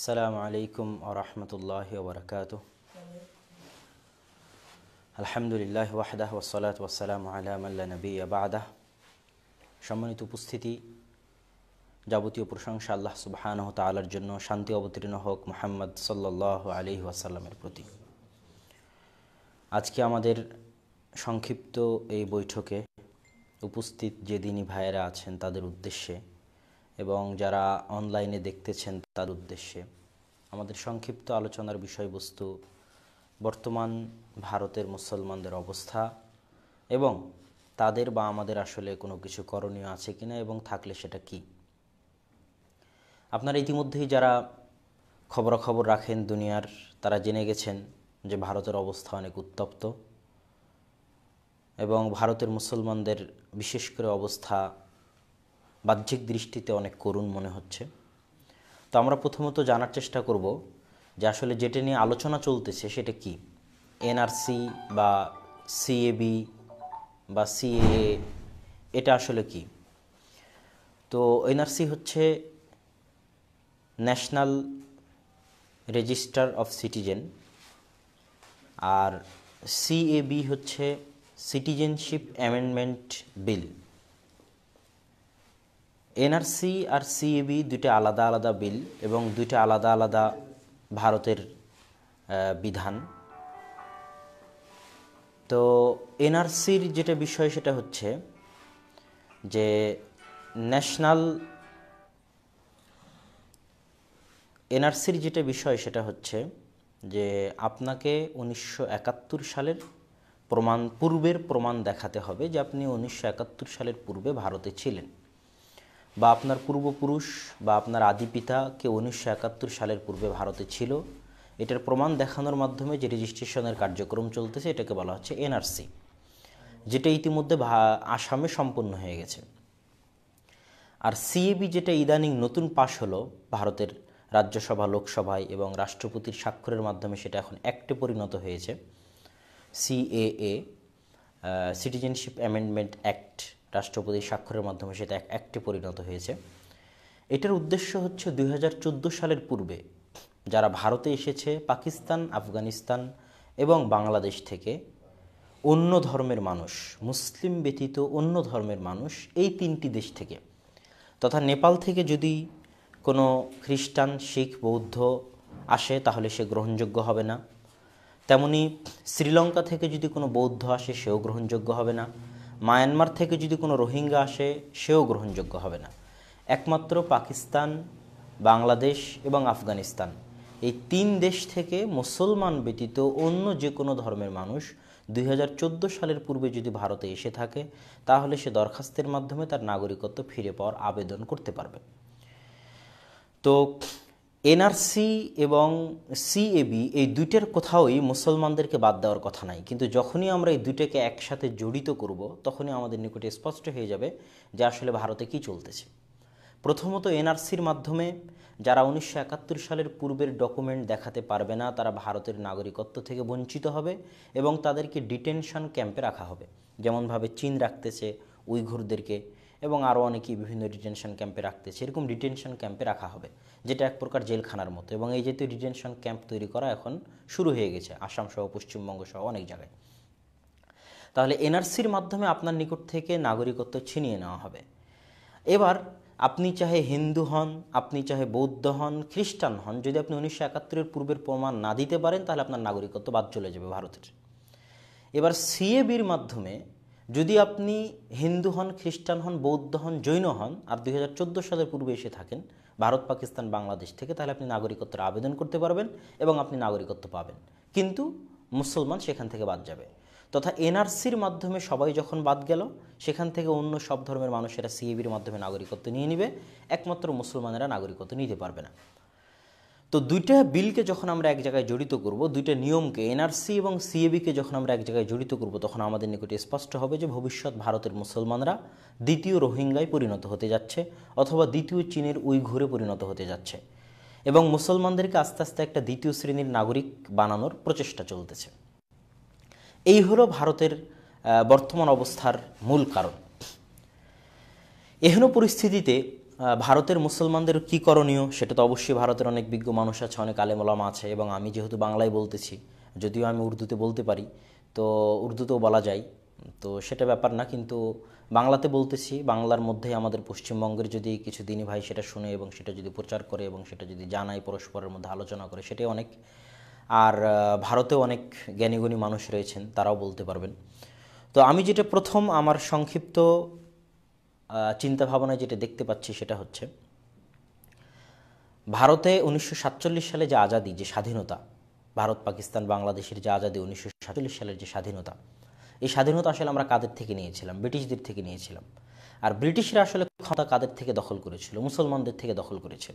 السلام عليكم ورحمة الله وبركاته الحمد لله وحده والصلاة والسلام على من لا نبي بعده সম্মানিত উপস্থিতি যাবতীয় প্রশংসা আল্লাহ সুবহানহ তালার জন্য শান্তি অবতীর্ণ হোক মোহাম্মদ সাল্লাহ আলি ওয়াসাল্লামের প্রতি আজকে আমাদের সংক্ষিপ্ত এই বৈঠকে উপস্থিত যে দিনী ভাইয়েরা আছেন তাদের উদ্দেশ্যে এবং যারা অনলাইনে দেখতেছেন তার উদ্দেশ্যে আমাদের সংক্ষিপ্ত আলোচনার বিষয়বস্তু বর্তমান ভারতের মুসলমানদের অবস্থা এবং তাদের বা আমাদের আসলে কোনো কিছু করণীয় আছে কিনা এবং থাকলে সেটা কি আপনারা ইতিমধ্যেই যারা খবরাখবর রাখেন দুনিয়ার তারা জেনে গেছেন যে ভারতের অবস্থা অনেক উত্তপ্ত এবং ভারতের মুসলমানদের বিশেষ করে অবস্থা বাহ্যিক দৃষ্টিতে অনেক করুণ মনে হচ্ছে তো আমরা প্রথমত জানার চেষ্টা করব যে আসলে যেটা নিয়ে আলোচনা চলতেছে সেটা কি এনআরসি বা সিএবি বা সিএ এটা আসলে কি তো এনআরসি হচ্ছে ন্যাশনাল রেজিস্টার অফ সিটিজেন আর সিএবি হচ্ছে সিটিজেনশিপ অ্যামেন্ডমেন্ট বিল এনআরসি আর সিএবি দুইটা আলাদা আলাদা বিল এবং দুইটা আলাদা আলাদা ভারতের বিধান তো এনআরসির যেটা বিষয় সেটা হচ্ছে যে ন্যাশনাল এনআরসির যেটা বিষয় সেটা হচ্ছে যে আপনাকে উনিশশো সালের প্রমাণ পূর্বের প্রমাণ দেখাতে হবে যে আপনি উনিশশো সালের পূর্বে ভারতে ছিলেন বা আপনার পূর্বপুরুষ বা আপনার আদি পিতা কে উনিশশো একাত্তর সালের পূর্বে ভারতে ছিল এটার প্রমাণ দেখানোর মাধ্যমে যে রেজিস্ট্রেশনের কার্যক্রম চলতেছে এটাকে বলা হচ্ছে এনআরসি যেটা ইতিমধ্যে আসামে সম্পন্ন হয়ে গেছে আর সিএবি যেটা ইদানিং নতুন পাশ হলো ভারতের রাজ্যসভা লোকসভায় এবং রাষ্ট্রপতির স্বাক্ষরের মাধ্যমে সেটা এখন অ্যাক্টে পরিণত হয়েছে সিএএ সিটিজেনশিপ অ্যামেন্ডমেন্ট অ্যাক্ট রাষ্ট্রপতি স্বাক্ষরের মাধ্যমে সেটা এক একটি পরিণত হয়েছে এটার উদ্দেশ্য হচ্ছে দুই সালের পূর্বে যারা ভারতে এসেছে পাকিস্তান আফগানিস্তান এবং বাংলাদেশ থেকে অন্য ধর্মের মানুষ মুসলিম ব্যতীত অন্য ধর্মের মানুষ এই তিনটি দেশ থেকে তথা নেপাল থেকে যদি কোনো খ্রিস্টান শিখ বৌদ্ধ আসে তাহলে সে গ্রহণযোগ্য হবে না তেমনি শ্রীলঙ্কা থেকে যদি কোনো বৌদ্ধ আসে সেও গ্রহণযোগ্য হবে না মায়ানমার থেকে যদি কোনো রোহিঙ্গা আসে সেও গ্রহণযোগ্য হবে না একমাত্র পাকিস্তান বাংলাদেশ এবং আফগানিস্তান এই তিন দেশ থেকে মুসলমান ব্যতীত অন্য যে কোনো ধর্মের মানুষ দুই সালের পূর্বে যদি ভারতে এসে থাকে তাহলে সে দরখাস্তের মাধ্যমে তার নাগরিকত্ব ফিরে পাওয়ার আবেদন করতে পারবে তো এনআরসি এবং সিএবি এই দুইটার কোথাওই মুসলমানদেরকে বাদ দেওয়ার কথা নাই কিন্তু যখনই আমরা এই দুইটাকে একসাথে জড়িত করব তখনই আমাদের নিকটে স্পষ্ট হয়ে যাবে যে আসলে ভারতে কি চলতেছে প্রথমত এনআরসির মাধ্যমে যারা উনিশশো সালের পূর্বের ডকুমেন্ট দেখাতে পারবে না তারা ভারতের নাগরিকত্ব থেকে বঞ্চিত হবে এবং তাদেরকে ডিটেনশন ক্যাম্পে রাখা হবে যেমনভাবে চীন রাখতেছে উইঘুরদেরকে এবং আরও অনেকেই বিভিন্ন ডিটেনশন ক্যাম্পে রাখতেছে এরকম ডিটেনশন ক্যাম্পে রাখা হবে যেটা এক প্রকার জেলখানার মতো এবং এই জাতীয় ডিটেনশন ক্যাম্প তৈরি করা এখন শুরু হয়ে গেছে আসাম সহ পশ্চিমবঙ্গ সহ অনেক জায়গায় তাহলে এনআরসির মাধ্যমে আপনার নিকট থেকে নাগরিকত্ব ছিনিয়ে নেওয়া হবে এবার আপনি চাহে হিন্দু হন আপনি চাহে বৌদ্ধ হন খ্রিস্টান হন যদি আপনি উনিশশো একাত্তরের পূর্বের প্রমাণ না দিতে পারেন তাহলে আপনার নাগরিকত্ব বাদ চলে যাবে ভারতের এবার সিএবির মাধ্যমে যদি আপনি হিন্দু হন খ্রিস্টান হন বৌদ্ধ হন জৈন হন আর দুই সালের পূর্বে এসে থাকেন ভারত পাকিস্তান বাংলাদেশ থেকে তাহলে আপনি নাগরিকত্বের আবেদন করতে পারবেন এবং আপনি নাগরিকত্ব পাবেন কিন্তু মুসলমান সেখান থেকে বাদ যাবে তথা এনআরসির মাধ্যমে সবাই যখন বাদ গেল সেখান থেকে অন্য সব ধর্মের মানুষেরা সিএবির মাধ্যমে নাগরিকত্ব নিয়ে নিবে একমাত্র মুসলমানেরা নাগরিকত্ব নিতে পারবে না তো দুইটা বিলকে যখন আমরা এক জায়গায় জড়িত করব দুইটা নিয়মকে এনআরসি এবং সিএবিকে যখন আমরা এক জায়গায় জড়িত করব তখন আমাদের নিকটে স্পষ্ট হবে যে ভবিষ্যৎ ভারতের মুসলমানরা দ্বিতীয় রোহিঙ্গায় পরিণত হতে যাচ্ছে অথবা দ্বিতীয় চীনের উইঘুরে পরিণত হতে যাচ্ছে এবং মুসলমানদেরকে আস্তে আস্তে একটা দ্বিতীয় শ্রেণীর নাগরিক বানানোর প্রচেষ্টা চলতেছে এই হলো ভারতের বর্তমান অবস্থার মূল কারণ এহেন পরিস্থিতিতে ভারতের মুসলমানদের কি করণীয় সেটা তো অবশ্যই ভারতের অনেক বিজ্ঞ মানুষ আছে অনেক আলেমলামা আছে এবং আমি যেহেতু বাংলায় বলতেছি যদিও আমি উর্দুতে বলতে পারি তো উর্দুতেও বলা যায় তো সেটা ব্যাপার না কিন্তু বাংলাতে বলতেছি বাংলার মধ্যে আমাদের পশ্চিমবঙ্গের যদি কিছু দিনই ভাই সেটা শুনে এবং সেটা যদি প্রচার করে এবং সেটা যদি জানায় পরস্পরের মধ্যে আলোচনা করে সেটাই অনেক আর ভারতেও অনেক জ্ঞানীগুণী মানুষ রয়েছেন তারাও বলতে পারবেন তো আমি যেটা প্রথম আমার সংক্ষিপ্ত চিন্তা ভাবনায় যেটা দেখতে পাচ্ছি সেটা হচ্ছে ভারতে উনিশশো সালে যে আজাদি যে স্বাধীনতা ভারত পাকিস্তান বাংলাদেশের যে আজাদি উনিশশো সালের যে স্বাধীনতা এই স্বাধীনতা আসলে আমরা কাদের থেকে নিয়েছিলাম ব্রিটিশদের থেকে নিয়েছিলাম আর ব্রিটিশরা আসলে ক্ষমতা কাদের থেকে দখল করেছিল মুসলমানদের থেকে দখল করেছিল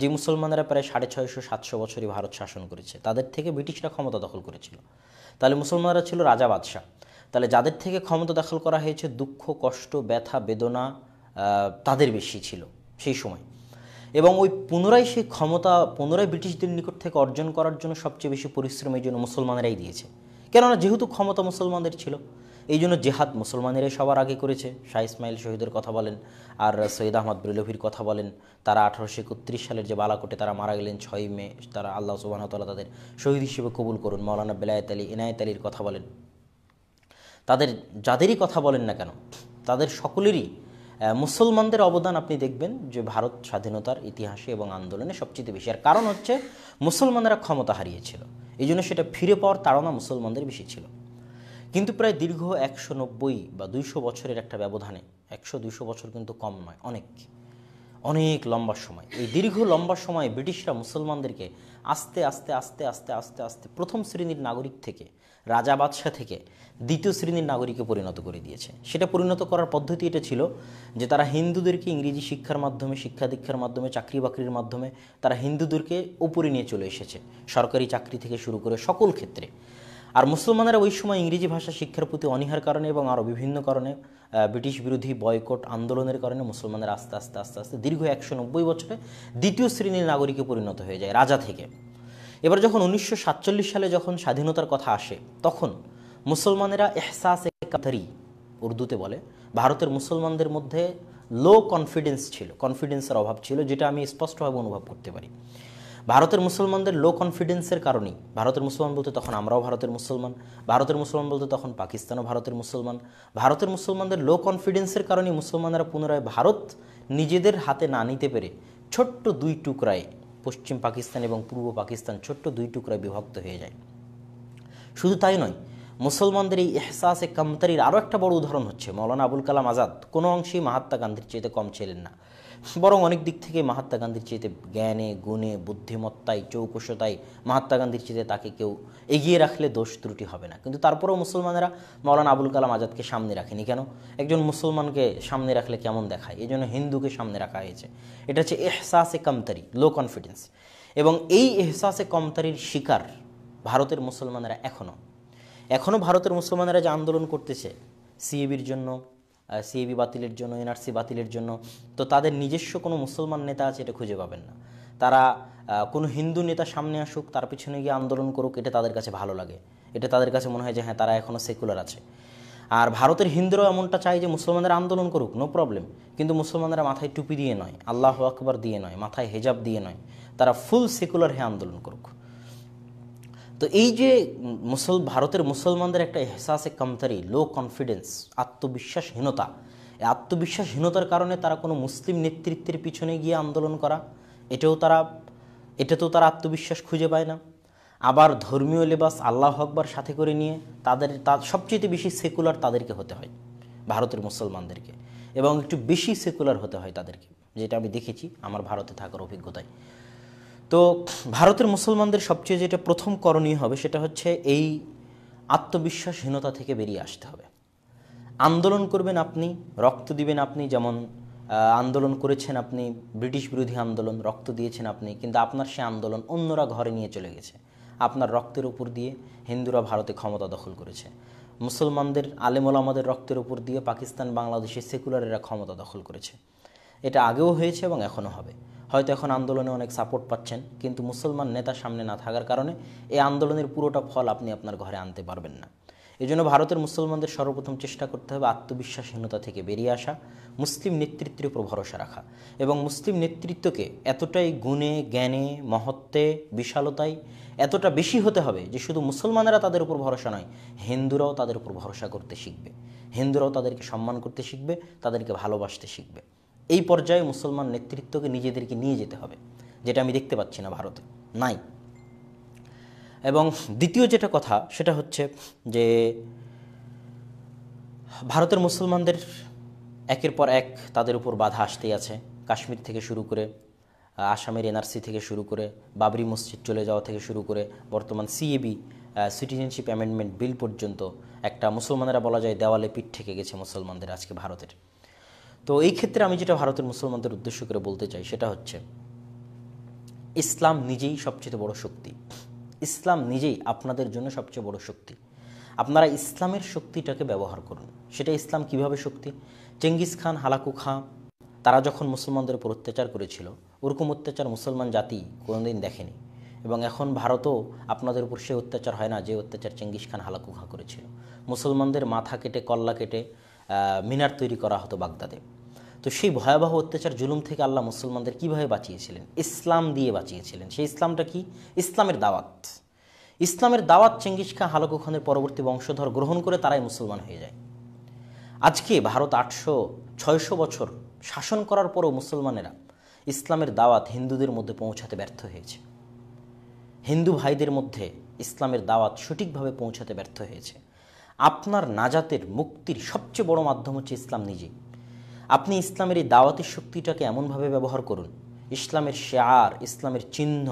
যে মুসলমানরা প্রায় সাড়ে ছয়শো সাতশো বছরই ভারত শাসন করেছে তাদের থেকে ব্রিটিশরা ক্ষমতা দখল করেছিল তাহলে মুসলমানরা ছিল রাজা বাদশাহ তাহলে যাদের থেকে ক্ষমতা দখল করা হয়েছে দুঃখ কষ্ট ব্যথা বেদনা তাদের বেশি ছিল সেই সময় এবং ওই পুনরায় সেই ক্ষমতা পুনরায় ব্রিটিশদের নিকট থেকে অর্জন করার জন্য সবচেয়ে বেশি পরিশ্রম এই জন্য মুসলমানেরাই দিয়েছে কেননা যেহেতু ক্ষমতা মুসলমানদের ছিল এই জন্য জেহাদ মুসলমানেরাই সবার আগে করেছে শাহ ইসমাইল শহীদের কথা বলেন আর সৈয়দ আহমদ ব্রিলভির কথা বলেন তারা আঠারোশো একত্রিশ সালের যে বালাকোটে তারা মারা গেলেন ছয় মে তারা আল্লাহ সুবাহতাল্লাহ তাদের শহীদ হিসেবে কবুল করুন মৌলানা বেলায়েত আলী এনায়েত আলীর কথা বলেন তাদের যাদেরই কথা বলেন না কেন তাদের সকলেরই মুসলমানদের অবদান আপনি দেখবেন যে ভারত স্বাধীনতার ইতিহাসে এবং আন্দোলনে সবচেয়ে বেশি আর কারণ হচ্ছে মুসলমানেরা ক্ষমতা হারিয়েছিল এই জন্য সেটা ফিরে পাওয়ার তাড়না মুসলমানদের বেশি ছিল কিন্তু প্রায় দীর্ঘ একশো নব্বই বা দুইশো বছরের একটা ব্যবধানে একশো দুইশো বছর কিন্তু কম নয় অনেক অনেক লম্বা সময় এই দীর্ঘ লম্বা সময়ে ব্রিটিশরা মুসলমানদেরকে আস্তে আস্তে আস্তে আস্তে আস্তে আস্তে প্রথম শ্রেণীর নাগরিক থেকে রাজা বাদশাহ থেকে দ্বিতীয় শ্রেণীর নাগরিকে পরিণত করে দিয়েছে সেটা পরিণত করার পদ্ধতি এটা ছিল যে তারা হিন্দুদেরকে ইংরেজি শিক্ষার মাধ্যমে শিক্ষা দীক্ষার মাধ্যমে চাকরি বাকরির মাধ্যমে তারা হিন্দুদেরকে উপরে নিয়ে চলে এসেছে সরকারি চাকরি থেকে শুরু করে সকল ক্ষেত্রে আর মুসলমানেরা ওই সময় ইংরেজি ভাষা শিক্ষার প্রতি অনীহার কারণে এবং আরও বিভিন্ন কারণে ব্রিটিশ বিরোধী বয়কট আন্দোলনের কারণে মুসলমানেরা আস্তে আস্তে আস্তে আস্তে দীর্ঘ একশো নব্বই বছরে দ্বিতীয় শ্রেণীর নাগরিকে পরিণত হয়ে যায় রাজা থেকে এবার যখন উনিশশো সালে যখন স্বাধীনতার কথা আসে তখন মুসলমানেরা এহসাস কাতারি উর্দুতে বলে ভারতের মুসলমানদের মধ্যে লো কনফিডেন্স ছিল কনফিডেন্সের অভাব ছিল যেটা আমি স্পষ্টভাবে অনুভব করতে পারি ভারতের মুসলমানদের লো কনফিডেন্সের কারণেই ভারতের মুসলমান বলতে তখন আমরাও ভারতের মুসলমান ভারতের মুসলমান বলতে তখন পাকিস্তানও ভারতের মুসলমান ভারতের মুসলমানদের লো কনফিডেন্সের কারণেই মুসলমানরা পুনরায় ভারত নিজেদের হাতে না নিতে পেরে ছোট্ট দুই টুকরায় পশ্চিম পাকিস্তান এবং পূর্ব পাকিস্তান ছোট্ট দুই টুকরা বিভক্ত হয়ে যায় শুধু তাই নয় মুসলমানদের এই এহসাস এ কামতারির আরও একটা বড় উদাহরণ হচ্ছে মৌলানা আবুল কালাম আজাদ কোনো অংশেই মহাত্মা গান্ধীর চেয়েতে কম ছিলেন না বরং অনেক দিক থেকে মহাত্মা গান্ধীর চেয়েতে জ্ঞানে গুণে বুদ্ধিমত্তায় চৌকশতায় মহাত্মা গান্ধীর চেয়েতে তাকে কেউ এগিয়ে রাখলে দোষ ত্রুটি হবে না কিন্তু তারপরেও মুসলমানেরা মৌলানা আবুল কালাম আজাদকে সামনে রাখেনি কেন একজন মুসলমানকে সামনে রাখলে কেমন দেখায় এই জন্য হিন্দুকে সামনে রাখা হয়েছে এটা হচ্ছে এহসাস এ কমতারি লো কনফিডেন্স এবং এই এহসাস এ কমতারির শিকার ভারতের মুসলমানেরা এখনও এখনও ভারতের মুসলমানেরা যে আন্দোলন করতেছে সিএবির জন্য সিএবি বাতিলের জন্য এনআরসি বাতিলের জন্য তো তাদের নিজস্ব কোনো মুসলমান নেতা আছে এটা খুঁজে পাবেন না তারা কোনো হিন্দু নেতা সামনে আসুক তার পিছনে গিয়ে আন্দোলন করুক এটা তাদের কাছে ভালো লাগে এটা তাদের কাছে মনে হয় যে হ্যাঁ তারা এখনও সেকুলার আছে আর ভারতের হিন্দুরাও এমনটা চায় যে মুসলমানদের আন্দোলন করুক নো প্রবলেম কিন্তু মুসলমানরা মাথায় টুপি দিয়ে নয় আল্লাহ আকবর দিয়ে নয় মাথায় হেজাব দিয়ে নয় তারা ফুল সেকুলার হয়ে আন্দোলন করুক তো এই যে মুসল ভারতের মুসলমানদের একটা এহসাসে কমতারি লো কনফিডেন্স আত্মবিশ্বাসহীনতা এই আত্মবিশ্বাসহীনতার কারণে তারা কোনো মুসলিম নেতৃত্বের পিছনে গিয়ে আন্দোলন করা এটাও তারা এটাতেও তারা আত্মবিশ্বাস খুঁজে পায় না আবার ধর্মীয় লেবাস আল্লাহ আকবার সাথে করে নিয়ে তাদের তা সবচেয়ে বেশি সেকুলার তাদেরকে হতে হয় ভারতের মুসলমানদেরকে এবং একটু বেশি সেকুলার হতে হয় তাদেরকে যেটা আমি দেখেছি আমার ভারতে থাকার অভিজ্ঞতায় তো ভারতের মুসলমানদের সবচেয়ে যেটা প্রথম করণীয় হবে সেটা হচ্ছে এই আত্মবিশ্বাসহীনতা থেকে বেরিয়ে আসতে হবে আন্দোলন করবেন আপনি রক্ত দিবেন আপনি যেমন আন্দোলন করেছেন আপনি ব্রিটিশ বিরোধী আন্দোলন রক্ত দিয়েছেন আপনি কিন্তু আপনার সে আন্দোলন অন্যরা ঘরে নিয়ে চলে গেছে আপনার রক্তের উপর দিয়ে হিন্দুরা ভারতে ক্ষমতা দখল করেছে মুসলমানদের আলেমল আমাদের রক্তের উপর দিয়ে পাকিস্তান বাংলাদেশের সেকুলারেরা ক্ষমতা দখল করেছে এটা আগেও হয়েছে এবং এখনও হবে হয়তো এখন আন্দোলনে অনেক সাপোর্ট পাচ্ছেন কিন্তু মুসলমান নেতা সামনে না থাকার কারণে এই আন্দোলনের পুরোটা ফল আপনি আপনার ঘরে আনতে পারবেন না এজন্য ভারতের মুসলমানদের সর্বপ্রথম চেষ্টা করতে হবে আত্মবিশ্বাসহীনতা থেকে বেরিয়ে আসা মুসলিম নেতৃত্বের উপর ভরসা রাখা এবং মুসলিম নেতৃত্বকে এতটাই গুণে জ্ঞানে মহত্বে বিশালতায় এতটা বেশি হতে হবে যে শুধু মুসলমানেরা তাদের উপর ভরসা নয় হিন্দুরাও তাদের উপর ভরসা করতে শিখবে হিন্দুরাও তাদেরকে সম্মান করতে শিখবে তাদেরকে ভালোবাসতে শিখবে এই পর্যায়ে মুসলমান নেতৃত্বকে নিজেদেরকে নিয়ে যেতে হবে যেটা আমি দেখতে পাচ্ছি না ভারতে নাই এবং দ্বিতীয় যেটা কথা সেটা হচ্ছে যে ভারতের মুসলমানদের একের পর এক তাদের উপর বাধা আসতেই আছে কাশ্মীর থেকে শুরু করে আসামের এনআরসি থেকে শুরু করে বাবরি মসজিদ চলে যাওয়া থেকে শুরু করে বর্তমান সিএবি সিটিজেনশিপ অ্যামেন্ডমেন্ট বিল পর্যন্ত একটা মুসলমানেরা বলা যায় দেওয়ালে পিঠ ঠেকে গেছে মুসলমানদের আজকে ভারতের তো এই ক্ষেত্রে আমি যেটা ভারতের মুসলমানদের উদ্দেশ্য করে বলতে চাই সেটা হচ্ছে ইসলাম নিজেই সবচেয়ে বড় শক্তি ইসলাম নিজেই আপনাদের জন্য সবচেয়ে বড় শক্তি আপনারা ইসলামের শক্তিটাকে ব্যবহার করুন সেটা ইসলাম কিভাবে শক্তি চেঙ্গিস খান হালাকু খাঁ তারা যখন মুসলমানদের উপর অত্যাচার করেছিল ওরকম অত্যাচার মুসলমান জাতি কোনোদিন দেখেনি এবং এখন ভারতও আপনাদের উপর সে অত্যাচার হয় না যে অত্যাচার চেঙ্গিস খান হালাকু খাঁ করেছিল মুসলমানদের মাথা কেটে কল্লা কেটে মিনার তৈরি করা হতো বাগদাদে তো সেই ভয়াবহ অত্যাচার জুলুম থেকে আল্লাহ মুসলমানদের কীভাবে বাঁচিয়েছিলেন ইসলাম দিয়ে বাঁচিয়েছিলেন সেই ইসলামটা কি ইসলামের দাওয়াত ইসলামের দাওয়াত চেঙ্গিস খাঁ হালকু খানের পরবর্তী বংশধর গ্রহণ করে তারাই মুসলমান হয়ে যায় আজকে ভারত আটশো ছয়শো বছর শাসন করার পরও মুসলমানেরা ইসলামের দাওয়াত হিন্দুদের মধ্যে পৌঁছাতে ব্যর্থ হয়েছে হিন্দু ভাইদের মধ্যে ইসলামের দাওয়াত সঠিকভাবে পৌঁছাতে ব্যর্থ হয়েছে আপনার নাজাতের মুক্তির সবচেয়ে বড় মাধ্যম হচ্ছে ইসলাম নিজে আপনি ইসলামের এই দাওয়াতের শক্তিটাকে এমনভাবে ব্যবহার করুন ইসলামের শেয়ার ইসলামের চিহ্ন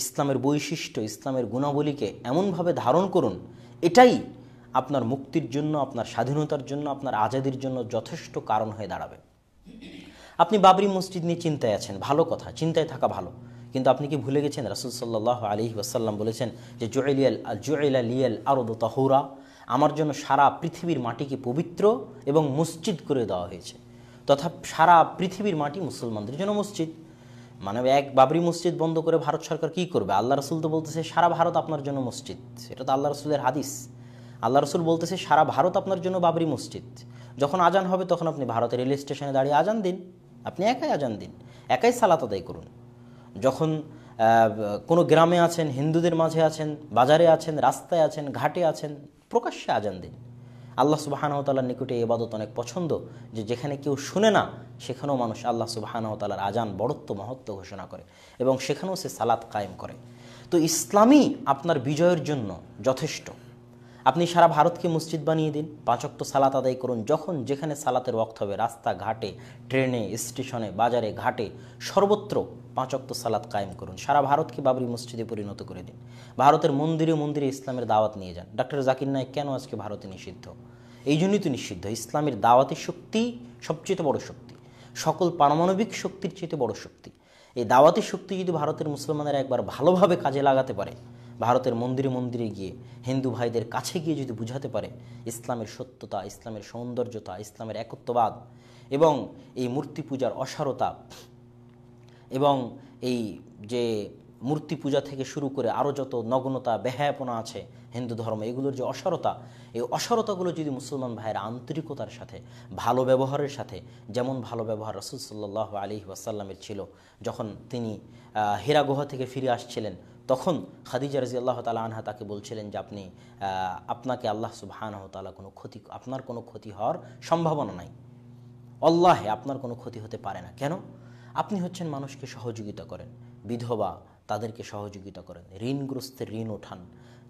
ইসলামের বৈশিষ্ট্য ইসলামের গুণাবলীকে এমনভাবে ধারণ করুন এটাই আপনার মুক্তির জন্য আপনার স্বাধীনতার জন্য আপনার আজাদির জন্য যথেষ্ট কারণ হয়ে দাঁড়াবে আপনি বাবরি মসজিদ নিয়ে চিন্তায় আছেন ভালো কথা চিন্তায় থাকা ভালো কিন্তু আপনি কি ভুলে গেছেন রাসুল সাল্লাহ আলি ওয়াসাল্লাম বলেছেন যে জোয়েলিয়াল জুয়েল আলিয়াল আরদ তাহুরা আমার জন্য সারা পৃথিবীর মাটিকে পবিত্র এবং মসজিদ করে দেওয়া হয়েছে তথা সারা পৃথিবীর মাটি মুসলমানদের জন্য মসজিদ মানে এক বাবরি মসজিদ বন্ধ করে ভারত সরকার কি করবে আল্লাহ রসুল তো বলতেছে সারা ভারত আপনার জন্য মসজিদ এটা তো আল্লাহ রসুলের হাদিস আল্লাহ রসুল বলতেছে সারা ভারত আপনার জন্য বাবরি মসজিদ যখন আজান হবে তখন আপনি ভারতের রেল স্টেশনে দাঁড়িয়ে আজান দিন আপনি একাই আজান দিন একাই সালাত আদায় করুন যখন কোনো গ্রামে আছেন হিন্দুদের মাঝে আছেন বাজারে আছেন রাস্তায় আছেন ঘাটে আছেন প্রকাশ্যে আজান দিন আল্লাহ সুবাহানহতালার নিকটে এবাদত অনেক পছন্দ যে যেখানে কেউ শুনে না সেখানেও মানুষ আল্লাহ সুবাহানহতালার আজান বড়ত্ব মহত্ব ঘোষণা করে এবং সেখানেও সে সালাত কায়েম করে তো ইসলামই আপনার বিজয়ের জন্য যথেষ্ট আপনি সারা ভারতকে মসজিদ বানিয়ে দিন পাঁচক্ত সালাত আদায় করুন যখন যেখানে সালাতের রক্ত হবে রাস্তা ঘাটে ট্রেনে স্টেশনে বাজারে ঘাটে সর্বত্র পাঁচক্ত সালাত কায়েম করুন সারা ভারতকে বাবরি মসজিদে পরিণত করে দিন ভারতের মন্দিরে মন্দিরে ইসলামের দাওয়াত নিয়ে যান ডক্টর জাকির নায়ক কেন আজকে ভারতে নিষিদ্ধ এই জন্যই তো নিষিদ্ধ ইসলামের দাওয়াতের শক্তি সবচেয়ে বড় শক্তি সকল পারমাণবিক শক্তির চেয়ে বড় শক্তি এই দাওয়াতের শক্তি যদি ভারতের মুসলমানেরা একবার ভালোভাবে কাজে লাগাতে পারে ভারতের মন্দিরে মন্দিরে গিয়ে হিন্দু ভাইদের কাছে গিয়ে যদি বুঝাতে পারে ইসলামের সত্যতা ইসলামের সৌন্দর্যতা ইসলামের একত্ববাদ এবং এই মূর্তি পূজার অসারতা এবং এই যে মূর্তি পূজা থেকে শুরু করে আরও যত নগ্নতা বেহায়াপনা আছে হিন্দু ধর্ম এগুলোর যে অসারতা এই অসারতাগুলো যদি মুসলমান ভাইয়ের আন্তরিকতার সাথে ভালো ব্যবহারের সাথে যেমন ভালো ব্যবহার রসুলসল্লাহ আলি আলী ওয়াসাল্লামের ছিল যখন তিনি হেরাগুহা থেকে ফিরে আসছিলেন তখন খাদিজা রাজি আল্লাহ তালা আনহা তাকে বলছিলেন যে আপনি আপনাকে আল্লাহ সুবাহানহ তালা কোনো ক্ষতি আপনার কোনো ক্ষতি হওয়ার সম্ভাবনা নাই অল্লাহে আপনার কোনো ক্ষতি হতে পারে না কেন আপনি হচ্ছেন মানুষকে সহযোগিতা করেন বিধবা তাদেরকে সহযোগিতা করেন ঋণগ্রস্তের ঋণ ওঠান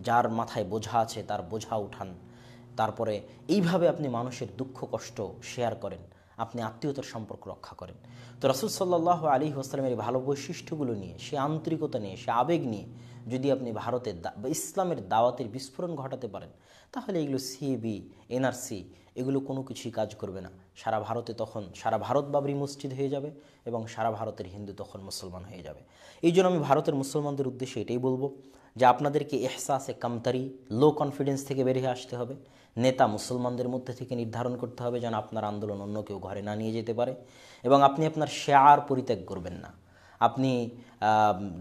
যার মাথায় বোঝা আছে তার বোঝা উঠান তারপরে এইভাবে আপনি মানুষের দুঃখ কষ্ট শেয়ার করেন আপনি আত্মীয়তার সম্পর্ক রক্ষা করেন তো রাসুল সাল্লাহ আলী আসসালামের ভালো বৈশিষ্ট্যগুলো নিয়ে সে আন্তরিকতা নিয়ে সে আবেগ নিয়ে যদি আপনি ভারতের ইসলামের দাওয়াতের বিস্ফোরণ ঘটাতে পারেন তাহলে এগুলো সিএবি এনআরসি এগুলো কোনো কিছুই কাজ করবে না সারা ভারতে তখন সারা ভারত বাবরি মসজিদ হয়ে যাবে এবং সারা ভারতের হিন্দু তখন মুসলমান হয়ে যাবে এই জন্য আমি ভারতের মুসলমানদের উদ্দেশ্যে এটাই বলবো যে আপনাদেরকে এহসাসে কামতারি লো কনফিডেন্স থেকে বেরিয়ে আসতে হবে নেতা মুসলমানদের মধ্যে থেকে নির্ধারণ করতে হবে যেন আপনার আন্দোলন অন্য কেউ ঘরে না নিয়ে যেতে পারে এবং আপনি আপনার শেয়ার পরিত্যাগ করবেন না আপনি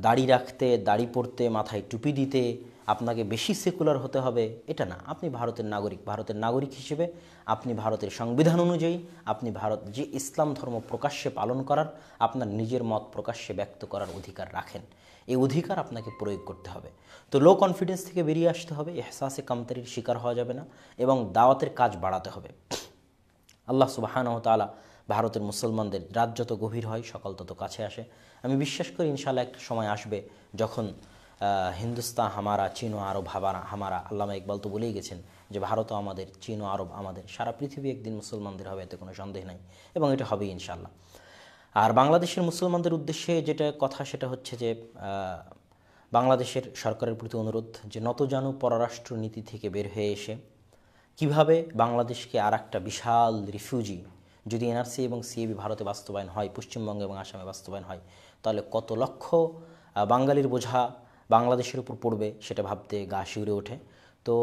দাড়ি রাখতে দাড়ি পরতে মাথায় টুপি দিতে আপনাকে বেশি সেকুলার হতে হবে এটা না আপনি ভারতের নাগরিক ভারতের নাগরিক হিসেবে আপনি ভারতের সংবিধান অনুযায়ী আপনি ভারত যে ইসলাম ধর্ম প্রকাশ্যে পালন করার আপনার নিজের মত প্রকাশ্যে ব্যক্ত করার অধিকার রাখেন এই অধিকার আপনাকে প্রয়োগ করতে হবে তো লো কনফিডেন্স থেকে বেরিয়ে আসতে হবে এহসাসে কামতারির শিকার হওয়া যাবে না এবং দাওয়াতের কাজ বাড়াতে হবে আল্লাহ সুবাহানহ তালা ভারতের মুসলমানদের রাত যত গভীর হয় সকাল তত কাছে আসে আমি বিশ্বাস করি ইনশাল্লাহ একটা সময় আসবে যখন হিন্দুস্তান হামারা চীন আরব হামারা হামারা আল্লামা ইকবাল তো বলেই গেছেন যে ভারতও আমাদের চীন আরব আমাদের সারা পৃথিবী একদিন মুসলমানদের হবে এতে কোনো সন্দেহ নাই এবং এটা হবেই ইনশাল্লাহ আর বাংলাদেশের মুসলমানদের উদ্দেশ্যে যেটা কথা সেটা হচ্ছে যে বাংলাদেশের সরকারের প্রতি অনুরোধ যে নতজানু পররাষ্ট্র নীতি থেকে বের হয়ে এসে কিভাবে বাংলাদেশকে আর একটা বিশাল রিফিউজি যদি এনআরসি এবং সিএবি ভারতে বাস্তবায়ন হয় পশ্চিমবঙ্গে এবং আসামে বাস্তবায়ন হয় তাহলে কত লক্ষ বাঙালির বোঝা বাংলাদেশের উপর পড়বে সেটা ভাবতে গা শিউরে ওঠে তো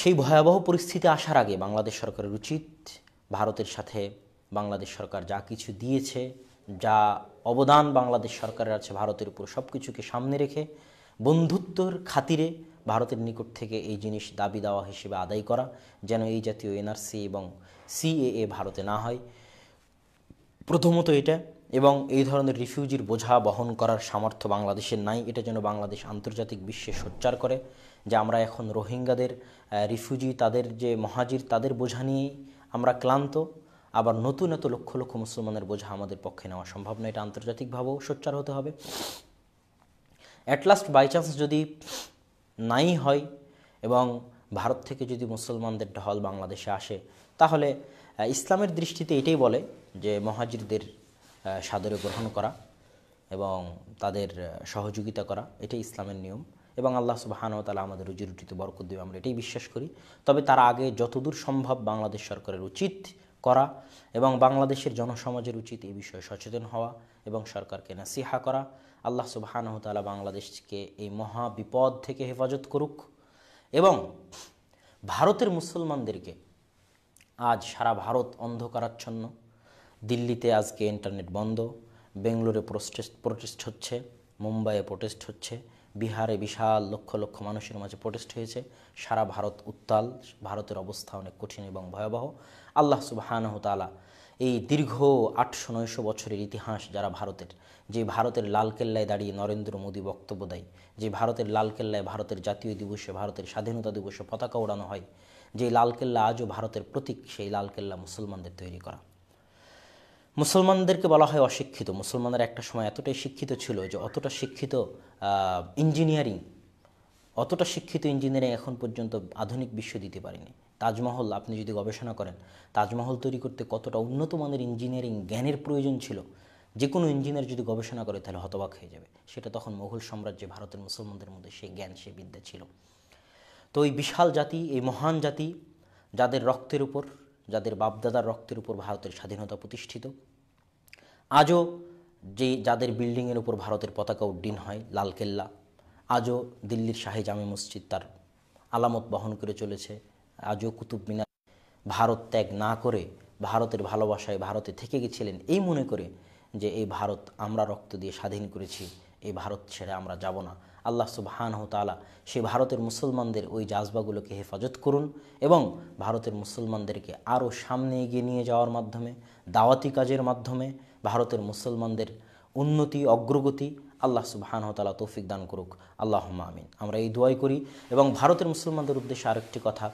সেই ভয়াবহ পরিস্থিতি আসার আগে বাংলাদেশ সরকারের উচিত ভারতের সাথে বাংলাদেশ সরকার যা কিছু দিয়েছে যা অবদান বাংলাদেশ সরকারের আছে ভারতের উপর সব কিছুকে সামনে রেখে বন্ধুত্বর খাতিরে ভারতের নিকট থেকে এই জিনিস দাবি দেওয়া হিসেবে আদায় করা যেন এই জাতীয় এনআরসি এবং সিএএ ভারতে না হয় প্রথমত এটা এবং এই ধরনের রিফিউজির বোঝা বহন করার সামর্থ্য বাংলাদেশের নাই এটা যেন বাংলাদেশ আন্তর্জাতিক বিশ্বে সোচ্চার করে যে আমরা এখন রোহিঙ্গাদের রিফিউজি তাদের যে মহাজির তাদের বোঝা নিয়েই আমরা ক্লান্ত আবার নতুন এত লক্ষ লক্ষ মুসলমানের বোঝা আমাদের পক্ষে নেওয়া সম্ভব নয় এটা আন্তর্জাতিকভাবেও সোচ্চার হতে হবে অ্যাট লাস্ট বাই চান্স যদি নাই হয় এবং ভারত থেকে যদি মুসলমানদের ঢল বাংলাদেশে আসে তাহলে ইসলামের দৃষ্টিতে এটাই বলে যে মহাজিরদের সাদরে গ্রহণ করা এবং তাদের সহযোগিতা করা এটাই ইসলামের নিয়ম এবং আল্লাহ সুবাহানও তালা আমাদের রুজি রুটিতে বরকত দেবে আমরা এটাই বিশ্বাস করি তবে তার আগে যতদূর সম্ভব বাংলাদেশ সরকারের উচিত করা এবং বাংলাদেশের জনসমাজের উচিত এই বিষয়ে সচেতন হওয়া এবং সরকারকে নাসিহা করা আল্লাহ সুবাহানহতালা বাংলাদেশকে এই মহা বিপদ থেকে হেফাজত করুক এবং ভারতের মুসলমানদেরকে আজ সারা ভারত অন্ধকারাচ্ছন্ন দিল্লিতে আজকে ইন্টারনেট বন্ধ বেঙ্গলোরে প্রোটেস্ট প্রোটেস্ট হচ্ছে মুম্বাইয়ে প্রোটেস্ট হচ্ছে বিহারে বিশাল লক্ষ লক্ষ মানুষের মাঝে প্রোটেস্ট হয়েছে সারা ভারত উত্তাল ভারতের অবস্থা অনেক কঠিন এবং ভয়াবহ আল্লাহ সুবাহানহতালা এই দীর্ঘ আটশো নয়শো বছরের ইতিহাস যারা ভারতের যে ভারতের লালকেল্লায় দাঁড়িয়ে নরেন্দ্র মোদী বক্তব্য দেয় যে ভারতের লালকেল্লায় ভারতের জাতীয় দিবসে ভারতের স্বাধীনতা দিবসে পতাকা ওড়ানো হয় যে লালকেল্লা আজও ভারতের প্রতীক সেই লালকেল্লা মুসলমানদের তৈরি করা মুসলমানদেরকে বলা হয় অশিক্ষিত মুসলমানরা একটা সময় এতটাই শিক্ষিত ছিল যে অতটা শিক্ষিত ইঞ্জিনিয়ারিং অতটা শিক্ষিত ইঞ্জিনিয়ারিং এখন পর্যন্ত আধুনিক বিশ্ব দিতে পারেনি তাজমহল আপনি যদি গবেষণা করেন তাজমহল তৈরি করতে কতটা উন্নত মানের ইঞ্জিনিয়ারিং জ্ঞানের প্রয়োজন ছিল যে কোনো ইঞ্জিনিয়ার যদি গবেষণা করে তাহলে হতবাক হয়ে যাবে সেটা তখন মোঘল সাম্রাজ্যে ভারতের মুসলমানদের মধ্যে সেই জ্ঞান সে বিদ্যা ছিল তো এই বিশাল জাতি এই মহান জাতি যাদের রক্তের উপর যাদের বাপদাদার রক্তের উপর ভারতের স্বাধীনতা প্রতিষ্ঠিত আজও যে যাদের বিল্ডিংয়ের উপর ভারতের পতাকা উড্ডীন হয় লালকেল্লা আজও দিল্লির শাহী জামে মসজিদ তার আলামত বহন করে চলেছে আজও কুতুব মিনার ভারত ত্যাগ না করে ভারতের ভালোবাসায় ভারতে থেকে গেছিলেন এই মনে করে যে এই ভারত আমরা রক্ত দিয়ে স্বাধীন করেছি এই ভারত ছেড়ে আমরা যাব না আল্লাহ সুবহান তালা সে ভারতের মুসলমানদের ওই জাজবাগুলোকে হেফাজত করুন এবং ভারতের মুসলমানদেরকে আরও সামনে এগিয়ে নিয়ে যাওয়ার মাধ্যমে দাওয়াতি কাজের মাধ্যমে ভারতের মুসলমানদের উন্নতি অগ্রগতি আল্লাহ সুবাহানহ তালা তৌফিক দান করুক আল্লাহ আমিন আমরা এই দোয়াই করি এবং ভারতের মুসলমানদের উদ্দেশ্যে আরেকটি কথা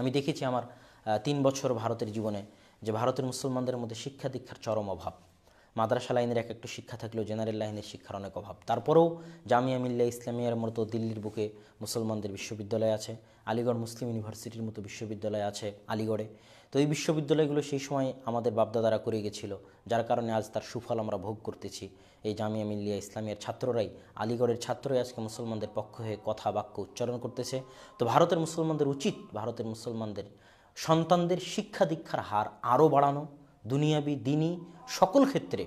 আমি দেখেছি আমার তিন বছর ভারতের জীবনে যে ভারতের মুসলমানদের মধ্যে শিক্ষা দীক্ষার চরম অভাব মাদ্রাসা লাইনের এক একটু শিক্ষা থাকলেও জেনারেল লাইনের শিক্ষার অনেক অভাব তারপরেও জামিয়া মিল্লা ইসলামিয়ার মতো দিল্লির বুকে মুসলমানদের বিশ্ববিদ্যালয় আছে আলিগড় মুসলিম ইউনিভার্সিটির মতো বিশ্ববিদ্যালয় আছে আলিগড়ে তো এই বিশ্ববিদ্যালয়গুলো সেই সময় আমাদের বাপদাদারা করে গেছিল যার কারণে আজ তার সুফল আমরা ভোগ করতেছি এই জামিয়া মিল্লিয়া ইসলামিয়ার ছাত্ররাই আলিগড়ের ছাত্ররাই আজকে মুসলমানদের পক্ষ হয়ে কথা বাক্য উচ্চারণ করতেছে তো ভারতের মুসলমানদের উচিত ভারতের মুসলমানদের সন্তানদের শিক্ষা দীক্ষার হার আরও বাড়ানো দুনিয়াবি দিনই সকল ক্ষেত্রে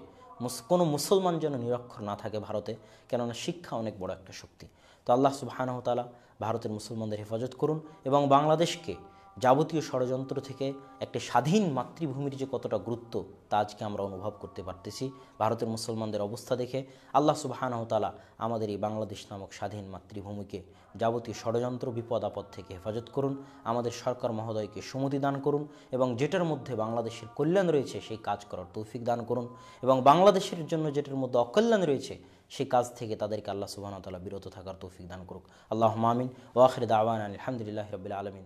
কোনো মুসলমান যেন নিরক্ষর না থাকে ভারতে কেননা শিক্ষা অনেক বড় একটা শক্তি তো আল্লাহ সুবাহানহতালা ভারতের মুসলমানদের হেফাজত করুন এবং বাংলাদেশকে যাবতীয় ষড়যন্ত্র থেকে একটি স্বাধীন মাতৃভূমির যে কতটা গুরুত্ব তা আজকে আমরা অনুভব করতে পারতেছি ভারতের মুসলমানদের অবস্থা দেখে আল্লাহ সুবাহানহতালা আমাদের এই বাংলাদেশ নামক স্বাধীন মাতৃভূমিকে যাবতীয় ষড়যন্ত্র বিপদ আপদ থেকে হেফাজত করুন আমাদের সরকার মহোদয়কে সুমতি দান করুন এবং যেটার মধ্যে বাংলাদেশের কল্যাণ রয়েছে সেই কাজ করার তৌফিক দান করুন এবং বাংলাদেশের জন্য যেটার মধ্যে অকল্যাণ রয়েছে সেই কাজ থেকে তাদেরকে আল্লাহ সুবাহতালা বিরত থাকার তৌফিক দান করুক আল্লাহ মামিন ওয়াখির দাওয়ান আলহামদুলিল্লাহ রবিল আলমিন